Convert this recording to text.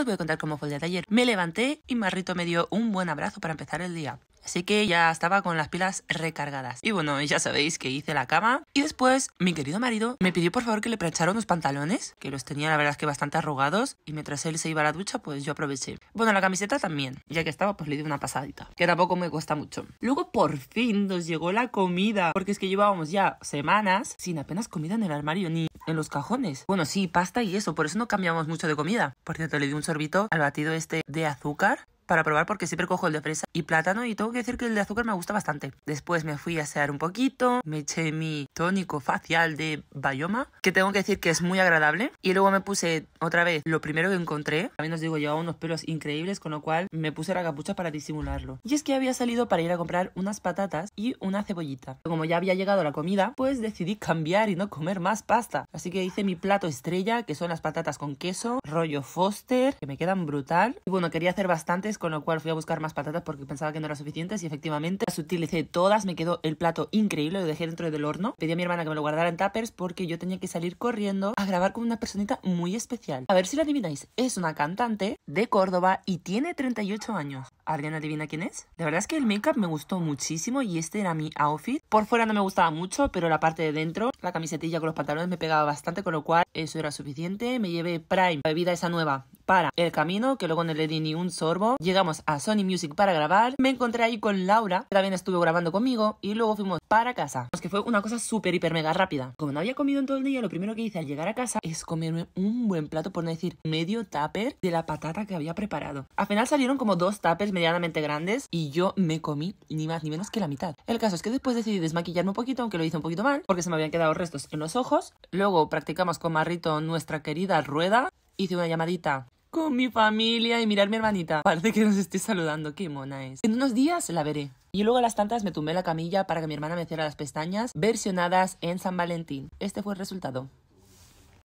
os voy a contar cómo fue el día de ayer. Me levanté y Marrito me dio un buen abrazo para empezar el día así que ya estaba con las pilas recargadas. Y bueno, ya sabéis que hice la cama. Y después, mi querido marido me pidió por favor que le planchara unos pantalones, que los tenía la verdad es que bastante arrugados, y mientras él se iba a la ducha, pues yo aproveché. Bueno, la camiseta también, ya que estaba, pues le di una pasadita, que tampoco me cuesta mucho. Luego por fin nos llegó la comida, porque es que llevábamos ya semanas sin apenas comida en el armario ni en los cajones. Bueno, sí, pasta y eso, por eso no cambiamos mucho de comida. Por cierto, le di un sorbito al batido este de azúcar para probar porque siempre cojo el de fresa y plátano y tengo que decir que el de azúcar me gusta bastante. Después me fui a asear un poquito, me eché mi tónico facial de bayoma. que tengo que decir que es muy agradable. Y luego me puse otra vez lo primero que encontré. También os digo, llevaba unos pelos increíbles, con lo cual me puse la capucha para disimularlo. Y es que había salido para ir a comprar unas patatas y una cebollita. Como ya había llegado la comida, pues decidí cambiar y no comer más pasta. Así que hice mi plato estrella, que son las patatas con queso, rollo Foster, que me quedan brutal. Y bueno, quería hacer bastantes con lo cual fui a buscar más patatas porque pensaba que no eran suficientes y efectivamente las utilicé todas, me quedó el plato increíble, lo dejé dentro del horno. Pedí a mi hermana que me lo guardara en tuppers porque yo tenía que salir corriendo a grabar con una personita muy especial. A ver si la adivináis, es una cantante de Córdoba y tiene 38 años. ¿Alguien adivina quién es? La verdad es que el make-up me gustó muchísimo y este era mi outfit por fuera no me gustaba mucho, pero la parte de dentro, la camisetilla con los pantalones me pegaba bastante, con lo cual eso era suficiente. Me llevé Prime, la bebida esa nueva, para el camino, que luego no le di ni un sorbo. Llegamos a Sony Music para grabar. Me encontré ahí con Laura, que también estuvo grabando conmigo, y luego fuimos para casa. Es que fue una cosa súper, hiper, mega rápida. Como no había comido en todo el día, lo primero que hice al llegar a casa es comerme un buen plato, por no decir medio tupper, de la patata que había preparado. Al final salieron como dos tuppers medianamente grandes, y yo me comí ni más ni menos que la mitad. El caso es que después decidí desmaquillarme un poquito, aunque lo hice un poquito mal, porque se me habían quedado restos en los ojos. Luego practicamos con Marrito nuestra querida rueda. Hice una llamadita con mi familia y mirar mi hermanita. Parece que nos esté saludando, qué mona es. En unos días la veré. Y luego a las tantas me tumbé la camilla para que mi hermana me hiciera las pestañas versionadas en San Valentín. Este fue el resultado.